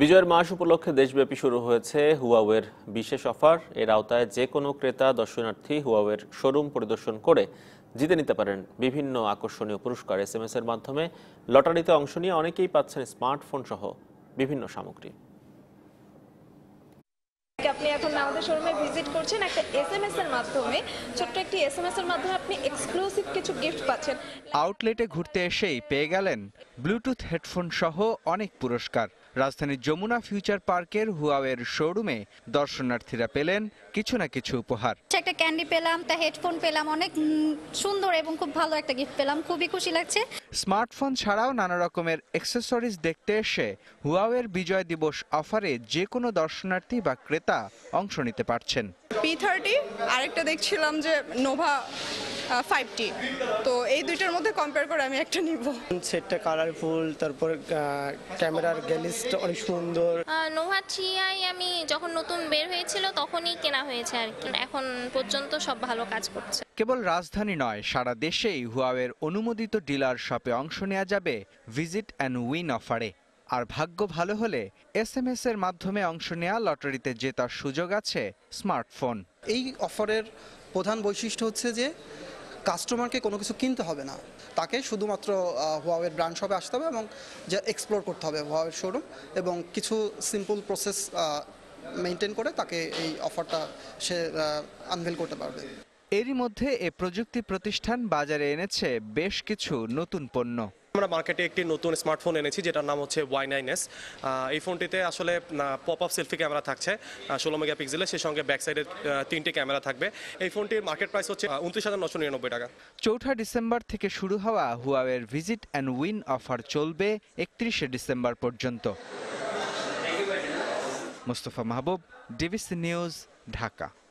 বিজয়ের মাস উপলক্ষে দেশব্যাপী শুরু হয়েছে হুয়াওয়ের বিশেষ অফার এর আওতায় যে কোনো ক্রেতা দর্শনার্থী হুয়াওয়ের শোরুম পরিদর্শন করে জিতে নিতে পারেন বিভিন্ন আকর্ষণীয় পুরস্কার এস এম এর মাধ্যমে লটারিতে অংশ নিয়ে অনেকেই পাচ্ছেন স্মার্টফোন সহ বিভিন্ন সামগ্রী আপনি এখন আমাদের শোরুমে ভিজিট করছেন একটা এসএমএস এর মাধ্যমে ছোট্ট একটি এসএমএস এর মাধ্যমে আপনি এক্সক্লুসিভ কিছু গিফট পাচ্ছেন আউটলেটে ঘুরতে এসেই পেয়ে গেলেন ব্লুটুথ হেডফোন সহ অনেক পুরস্কার রাজধানীর যমুনা ফিউচার পার্কের হুয়াওয়ের শোরুমে দর্শনার্থীরা পেলেন কিছু না কিছু উপহার একটা ক্যান্ডি পেলাম তা হেডফোন পেলাম অনেক সুন্দর এবং খুব ভালো একটা গিফট পেলাম খুবই খুশি লাগছে স্মার্টফোন ছাড়াও নানা রকমের অ্যাক্সেসরিজ দেখতে এসে হুয়াওয়ের বিজয় দিবস অফারে যে কোনো দর্শনার্থী বা ক্রেতা অংশ নিতে পারছেন পি থার্টি আরেকটা দেখছিলাম যে নোভা ফাইভ টি তো এই দুইটার কম্পেয়ার করে আমি একটা নিব সেটটা কালারফুল তারপর ক্যামেরার গ্যালিসটা অনেক সুন্দর নোভা থ্রি আমি যখন নতুন বের হয়েছিল তখনই কেনা হয়েছে আর কি এখন পর্যন্ত সব ভালো কাজ করছে কেবল রাজধানী নয় সারা দেশেই হুয়াওয়ের অনুমোদিত ডিলার শপে অংশ নেওয়া যাবে ভিজিট অ্যান্ড উইন অফারে আর ভাগ্য ভালো হলে এস এম এস এর মাধ্যমে অংশ নেওয়া লটারিতে জেতার সুযোগ আছে স্মার্টফোন এই অফারের প্রধান বৈশিষ্ট্য হচ্ছে যে কাস্টমারকে কোনো কিছু কিনতে হবে না তাকে শুধুমাত্র হুয়াওয়ের ব্র্যান্ড শপে আসতে হবে এবং যা এক্সপ্লোর করতে হবে হুয়াওয়ের শোরুম এবং কিছু সিম্পল প্রসেস মেনটেন করে তাকে এই অফারটা সে আনভেল করতে পারবে এরই মধ্যে এ প্রযুক্তি প্রতিষ্ঠান বাজারে এনেছে বেশ কিছু নতুন পণ্য আমরা মার্কেটে একটি নতুন স্মার্টফোন এনেছি যেটার নাম হচ্ছে ওয়াই নাইন এস এই ফোনটিতে আসলে পপ আপ সেলফি ক্যামেরা থাকছে ষোলো মেগাপিক্সেলের সেই সঙ্গে ব্যাক সাইডে তিনটি ক্যামেরা থাকবে এই ফোনটির মার্কেট প্রাইস হচ্ছে উনত্রিশ হাজার নশো নিরানব্বই টাকা চৌঠা ডিসেম্বর থেকে শুরু হওয়া হুয়াওয়ের ভিজিট অ্যান্ড উইন অফার চলবে একত্রিশে ডিসেম্বর পর্যন্ত মোস্তফা মাহবুব ডিবিসি নিউজ ঢাকা